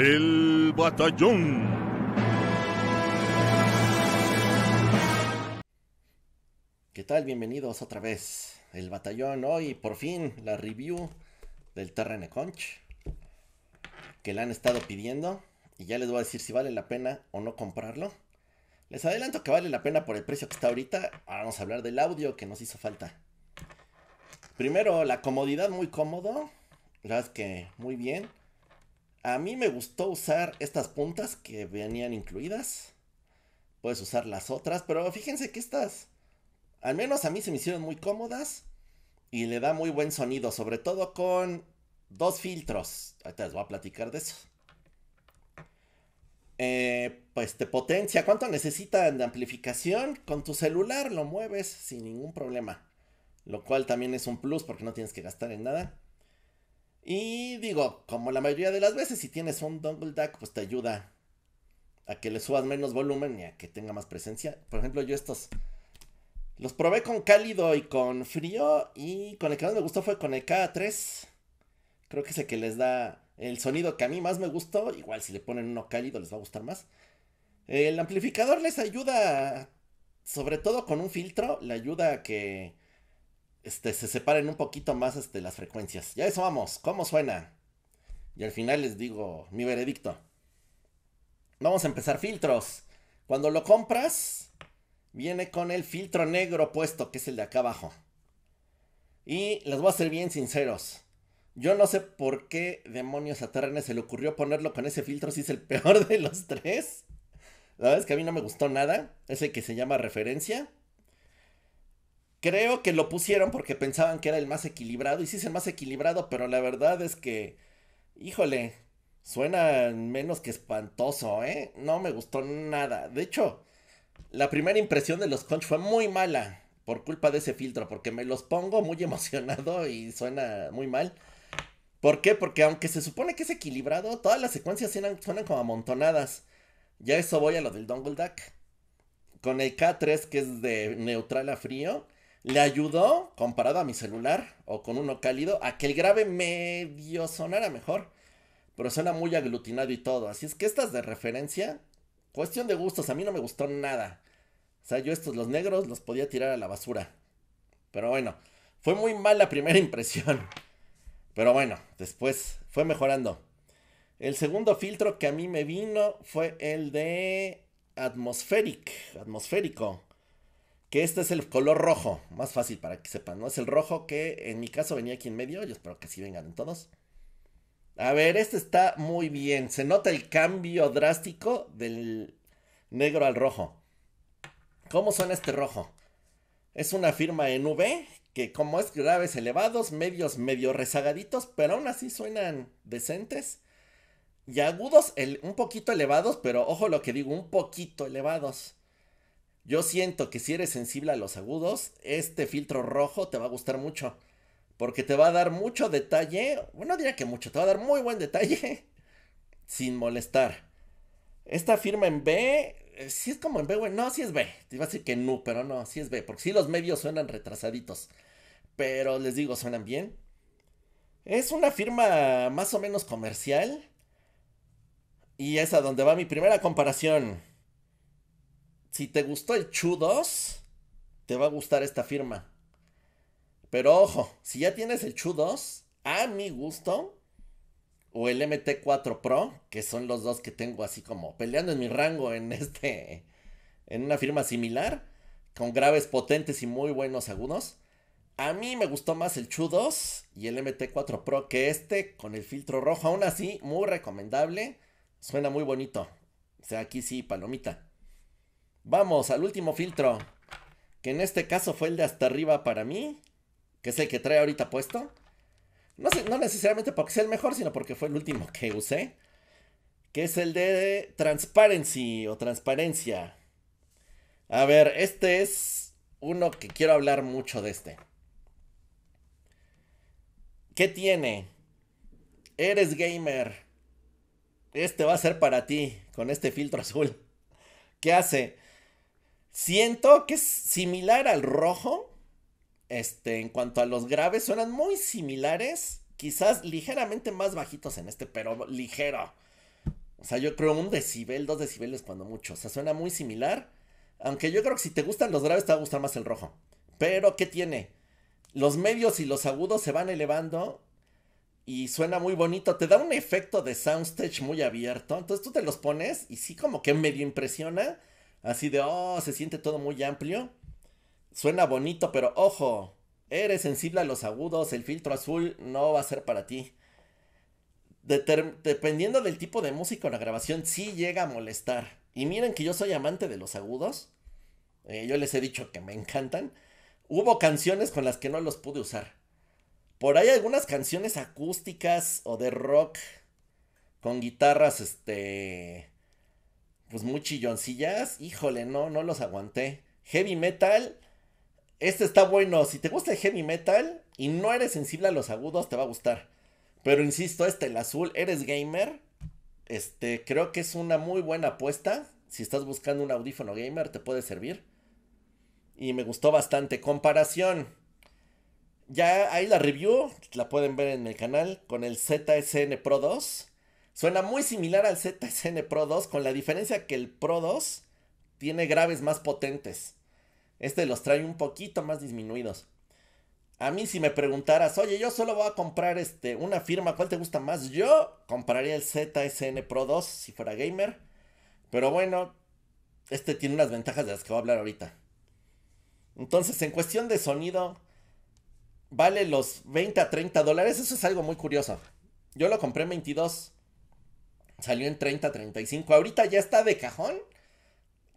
El batallón. ¿Qué tal? Bienvenidos otra vez. El batallón hoy, por fin, la review del Terrene Conch. Que la han estado pidiendo. Y ya les voy a decir si vale la pena o no comprarlo. Les adelanto que vale la pena por el precio que está ahorita. Ahora vamos a hablar del audio que nos hizo falta. Primero, la comodidad, muy cómodo. La verdad es que muy bien. A mí me gustó usar estas puntas que venían incluidas. Puedes usar las otras, pero fíjense que estas, al menos a mí se me hicieron muy cómodas y le da muy buen sonido, sobre todo con dos filtros. Ahorita les voy a platicar de eso. Eh, pues te potencia. ¿Cuánto necesitan de amplificación? Con tu celular lo mueves sin ningún problema. Lo cual también es un plus porque no tienes que gastar en nada. Y digo, como la mayoría de las veces, si tienes un dongle DAC, pues te ayuda a que le subas menos volumen y a que tenga más presencia. Por ejemplo, yo estos los probé con cálido y con frío. Y con el que más me gustó fue con el K3. Creo que es el que les da el sonido que a mí más me gustó. Igual si le ponen uno cálido les va a gustar más. El amplificador les ayuda, sobre todo con un filtro, le ayuda a que este, se separen un poquito más este, las frecuencias. Ya eso vamos, ¿cómo suena? Y al final les digo mi veredicto. Vamos a empezar filtros. Cuando lo compras, viene con el filtro negro puesto, que es el de acá abajo. Y les voy a ser bien sinceros. Yo no sé por qué demonios a se le ocurrió ponerlo con ese filtro si es el peor de los tres. La verdad es que a mí no me gustó nada. Ese que se llama referencia. Creo que lo pusieron porque pensaban que era el más equilibrado. Y sí es el más equilibrado, pero la verdad es que. Híjole, suena menos que espantoso, ¿eh? No me gustó nada. De hecho, la primera impresión de los Conch fue muy mala por culpa de ese filtro, porque me los pongo muy emocionado y suena muy mal. ¿Por qué? Porque aunque se supone que es equilibrado, todas las secuencias suenan, como amontonadas. Ya eso voy a lo del Dongle Duck. Con el K3 que es de neutral a frío le ayudó, comparado a mi celular o con uno cálido, a que el grave medio sonara mejor. Pero suena muy aglutinado y todo. Así es que estas de referencia, cuestión de gustos, a mí no me gustó nada. O sea, yo estos los negros los podía tirar a la basura. Pero bueno, fue muy mal la primera impresión. Pero bueno, después fue mejorando. El segundo filtro que a mí me vino fue el de atmospheric, atmosférico. Que este es el color rojo, más fácil para que sepan, ¿no? Es el rojo que en mi caso venía aquí en medio, yo espero que sí vengan en todos. A ver, este está muy bien. Se nota el cambio drástico del negro al rojo. ¿Cómo suena este rojo? Es una firma en V que como es graves elevados, medios medio rezagaditos, pero aún así suenan decentes. Y agudos un poquito elevados, pero ojo lo que digo, un poquito elevados. Yo siento que si eres sensible a los agudos, este filtro rojo te va a gustar mucho. Porque te va a dar mucho detalle. Bueno, diría que mucho, te va a dar muy buen detalle. Sin molestar. Esta firma en B. Eh, si es como en B, güey. No, si es B. Te iba a decir que no, pero no, si es B. Porque si los medios suenan retrasaditos. Pero les digo, suenan bien. Es una firma más o menos comercial. Y es a donde va mi primera comparación. Si te gustó el Chu 2, te va a gustar esta firma. Pero ojo, si ya tienes el Chu 2, a mi gusto, o el MT4 Pro, que son los dos que tengo así como peleando en mi rango en este en una firma similar con graves potentes y muy buenos agudos. A mí me gustó más el Chu 2 y el MT4 Pro que este con el filtro rojo. Aún así, muy recomendable. Suena muy bonito. O sea, aquí sí, palomita. Vamos al último filtro, que en este caso fue el de hasta arriba para mí, que es el que trae ahorita puesto. No, no necesariamente porque sea el mejor, sino porque fue el último que usé, que es el de transparency o transparencia. A ver, este es uno que quiero hablar mucho de este. ¿Qué tiene? Eres gamer. Este va a ser para ti con este filtro azul. ¿Qué hace? Siento que es similar al rojo. Este, en cuanto a los graves, suenan muy similares. Quizás ligeramente más bajitos en este, pero ligero. O sea, yo creo un decibel, dos decibeles cuando mucho. O sea, suena muy similar. Aunque yo creo que si te gustan los graves, te va a gustar más el rojo. Pero, ¿qué tiene? Los medios y los agudos se van elevando y suena muy bonito. Te da un efecto de soundstage muy abierto. Entonces tú te los pones y sí como que medio impresiona así de, oh, se siente todo muy amplio. Suena bonito, pero ojo, eres sensible a los agudos, el filtro azul no va a ser para ti. dependiendo del tipo de música o la grabación, sí llega a molestar. Y miren que yo soy amante de los agudos. Eh, yo les he dicho que me encantan. Hubo canciones con las que no los pude usar. Por ahí algunas canciones acústicas o de rock con guitarras, este, pues muy chilloncillas, híjole, no, no los aguanté. Heavy metal, este está bueno, si te gusta el heavy metal y no eres sensible a los agudos, te va a gustar. Pero insisto, este, el azul, eres gamer, este, creo que es una muy buena apuesta. Si estás buscando un audífono gamer, te puede servir. Y me gustó bastante. Comparación. Ya hay la review, la pueden ver en el canal, con el ZSN Pro 2. Suena muy similar al ZSN Pro 2, con la diferencia que el Pro 2 tiene graves más potentes. Este los trae un poquito más disminuidos. A mí si me preguntaras, oye, yo solo voy a comprar este, una firma, ¿cuál te gusta más? Yo compraría el ZSN Pro 2 si fuera gamer. Pero bueno, este tiene unas ventajas de las que voy a hablar ahorita. Entonces, en cuestión de sonido, vale los 20 a 30 dólares. Eso es algo muy curioso. Yo lo compré en 22. Salió en 30, 35. Ahorita ya está de cajón.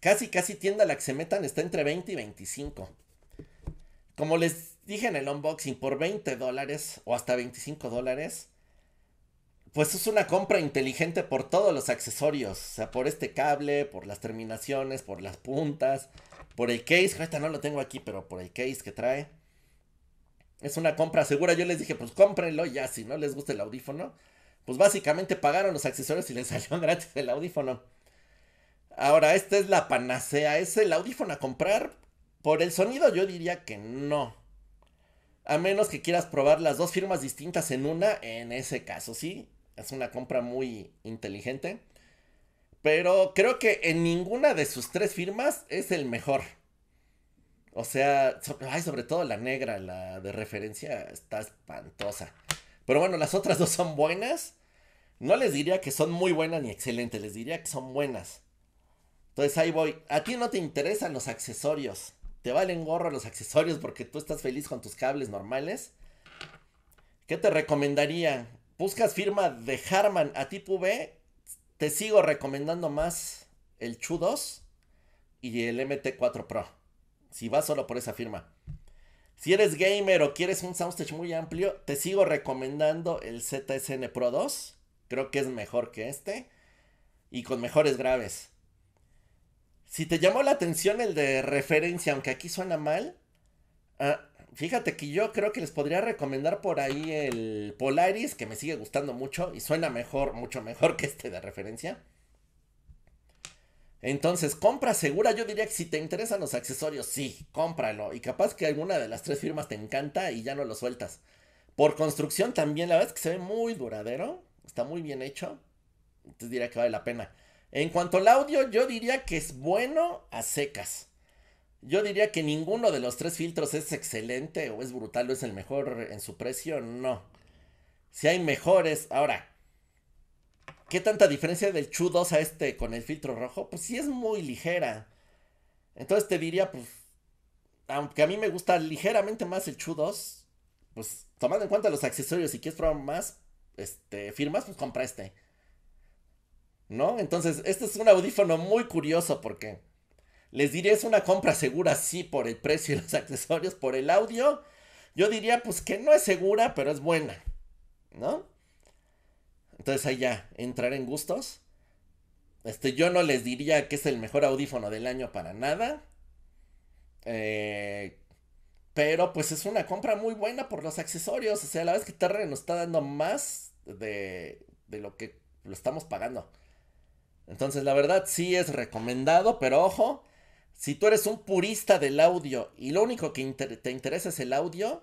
Casi, casi tienda la que se metan está entre 20 y 25. Como les dije en el unboxing, por 20 dólares o hasta 25 dólares, pues es una compra inteligente por todos los accesorios. O sea, por este cable, por las terminaciones, por las puntas, por el case. Ahorita no lo tengo aquí, pero por el case que trae. Es una compra segura. Yo les dije, pues cómprenlo ya, si no les gusta el audífono pues básicamente pagaron los accesorios y les salió gratis el audífono. Ahora, esta es la panacea. ¿Es el audífono a comprar? Por el sonido yo diría que no. A menos que quieras probar las dos firmas distintas en una, en ese caso sí. Es una compra muy inteligente. Pero creo que en ninguna de sus tres firmas es el mejor. O sea, sobre, sobre todo la negra, la de referencia, está espantosa. Pero bueno, las otras dos son buenas. No les diría que son muy buenas ni excelentes, les diría que son buenas. Entonces ahí voy. A ti no te interesan los accesorios. Te valen gorro los accesorios porque tú estás feliz con tus cables normales. ¿Qué te recomendaría? Buscas firma de Harman a tipo B. Te sigo recomendando más el Chu 2 y el MT4 Pro. Si vas solo por esa firma. Si eres gamer o quieres un soundstage muy amplio, te sigo recomendando el ZSN Pro 2. Creo que es mejor que este. Y con mejores graves. Si te llamó la atención el de referencia, aunque aquí suena mal. Ah, fíjate que yo creo que les podría recomendar por ahí el Polaris, que me sigue gustando mucho y suena mejor, mucho mejor que este de referencia. Entonces, compra segura, yo diría que si te interesan los accesorios, sí, cómpralo. Y capaz que alguna de las tres firmas te encanta y ya no lo sueltas. Por construcción también, la verdad es que se ve muy duradero, está muy bien hecho. Entonces diría que vale la pena. En cuanto al audio, yo diría que es bueno a secas. Yo diría que ninguno de los tres filtros es excelente o es brutal o es el mejor en su precio, no. Si hay mejores, ahora, ¿Qué tanta diferencia del Chu 2 a este con el filtro rojo? Pues sí es muy ligera. Entonces te diría, pues, aunque a mí me gusta ligeramente más el Chu 2, pues tomando en cuenta los accesorios, si quieres probar más este, firmas, pues compra este. ¿No? Entonces, este es un audífono muy curioso porque les diría, es una compra segura, sí, por el precio y los accesorios, por el audio. Yo diría, pues que no es segura, pero es buena. ¿No? Entonces ahí ya, entrar en gustos. Este, yo no les diría que es el mejor audífono del año para nada. Eh, pero pues es una compra muy buena por los accesorios. O sea, la vez que Terre nos está dando más de, lo que lo estamos pagando. Entonces, la verdad sí es recomendado, pero ojo, si tú eres un purista del audio y lo único que te interesa es el audio,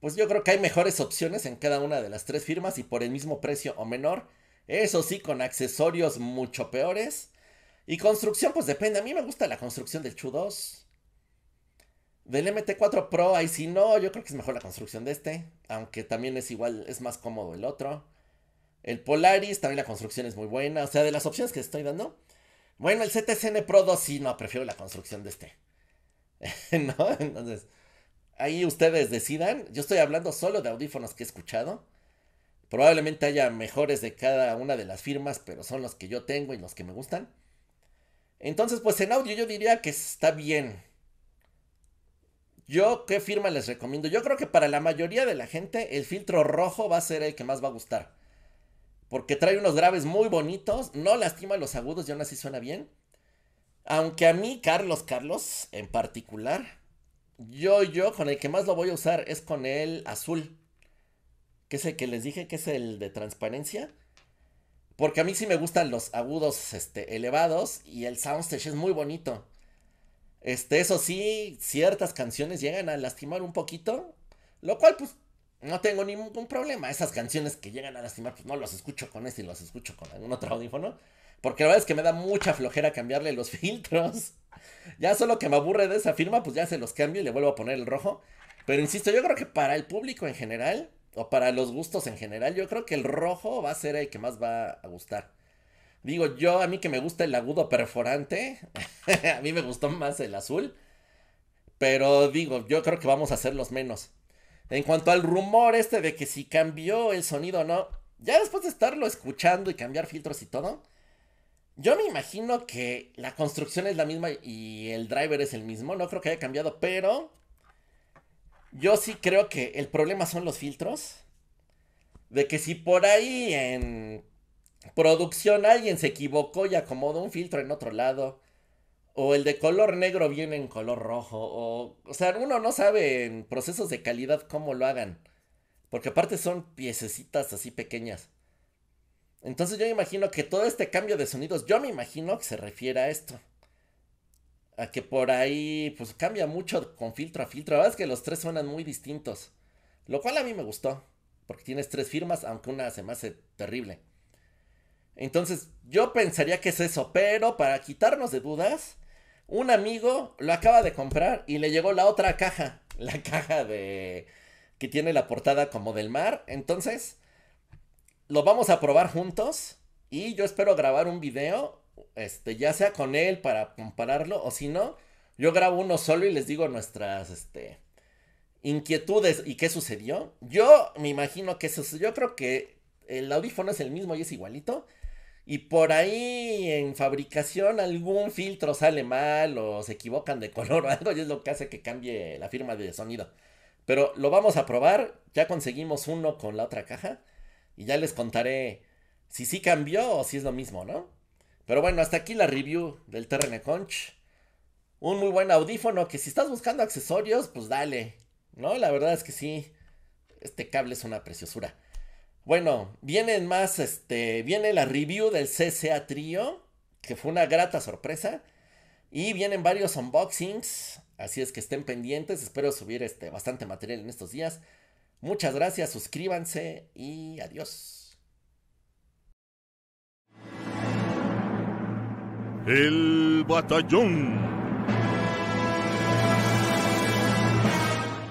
pues yo creo que hay mejores opciones en cada una de las tres firmas y por el mismo precio o menor. Eso sí, con accesorios mucho peores. Y construcción, pues depende. A mí me gusta la construcción del Chu 2. Del MT4 Pro, ahí sí no, yo creo que es mejor la construcción de este. Aunque también es igual, es más cómodo el otro. El Polaris, también la construcción es muy buena. O sea, de las opciones que estoy dando. Bueno, el ZSN Pro 2 sí, no, prefiero la construcción de este. ¿No? Entonces, Ahí ustedes decidan. Yo estoy hablando solo de audífonos que he escuchado. Probablemente haya mejores de cada una de las firmas, pero son los que yo tengo y los que me gustan. Entonces, pues en audio yo diría que está bien. Yo, ¿qué firma les recomiendo? Yo creo que para la mayoría de la gente el filtro rojo va a ser el que más va a gustar. Porque trae unos graves muy bonitos, no lastima los agudos y aún así suena bien. Aunque a mí, Carlos Carlos, en particular, yo, yo, con el que más lo voy a usar es con el azul. Que es el que les dije que es el de transparencia. Porque a mí sí me gustan los agudos este, elevados y el soundstage es muy bonito. Este, eso sí, ciertas canciones llegan a lastimar un poquito. Lo cual, pues, no tengo ningún problema. Esas canciones que llegan a lastimar, pues no las escucho con este y los escucho con algún otro audífono. Porque la verdad es que me da mucha flojera cambiarle los filtros. Ya solo que me aburre de esa firma, pues ya se los cambio y le vuelvo a poner el rojo. Pero insisto, yo creo que para el público en general, o para los gustos en general, yo creo que el rojo va a ser el que más va a gustar. Digo, yo a mí que me gusta el agudo perforante, a mí me gustó más el azul. Pero digo, yo creo que vamos a hacer los menos. En cuanto al rumor este de que si cambió el sonido o no, ya después de estarlo escuchando y cambiar filtros y todo, yo me imagino que la construcción es la misma y el driver es el mismo. No creo que haya cambiado, pero yo sí creo que el problema son los filtros. De que si por ahí en producción alguien se equivocó y acomodó un filtro en otro lado, o el de color negro viene en color rojo, o, sea, uno no sabe en procesos de calidad cómo lo hagan. Porque aparte son piececitas así pequeñas. Entonces yo imagino que todo este cambio de sonidos, yo me imagino que se refiere a esto. A que por ahí, pues cambia mucho con filtro a filtro. La verdad es que los tres suenan muy distintos. Lo cual a mí me gustó. Porque tienes tres firmas, aunque una se me hace terrible. Entonces, yo pensaría que es eso. Pero para quitarnos de dudas, un amigo lo acaba de comprar y le llegó la otra caja. La caja de. que tiene la portada como del mar. Entonces lo vamos a probar juntos y yo espero grabar un video, este, ya sea con él para compararlo o si no, yo grabo uno solo y les digo nuestras, este, inquietudes y qué sucedió. Yo me imagino que sucedió, yo creo que el audífono es el mismo y es igualito. Y por ahí en fabricación algún filtro sale mal o se equivocan de color o algo y es lo que hace que cambie la firma de sonido. Pero lo vamos a probar, ya conseguimos uno con la otra caja. Y ya les contaré si sí cambió o si es lo mismo, ¿no? Pero bueno, hasta aquí la review del TRN Conch. Un muy buen audífono que si estás buscando accesorios, pues dale. No, la verdad es que sí. Este cable es una preciosura. Bueno, vienen más, este, viene la review del CCA Trio, que fue una grata sorpresa. Y vienen varios unboxings, así es que estén pendientes. Espero subir este, bastante material en estos días. Muchas gracias, suscríbanse y adiós. El batallón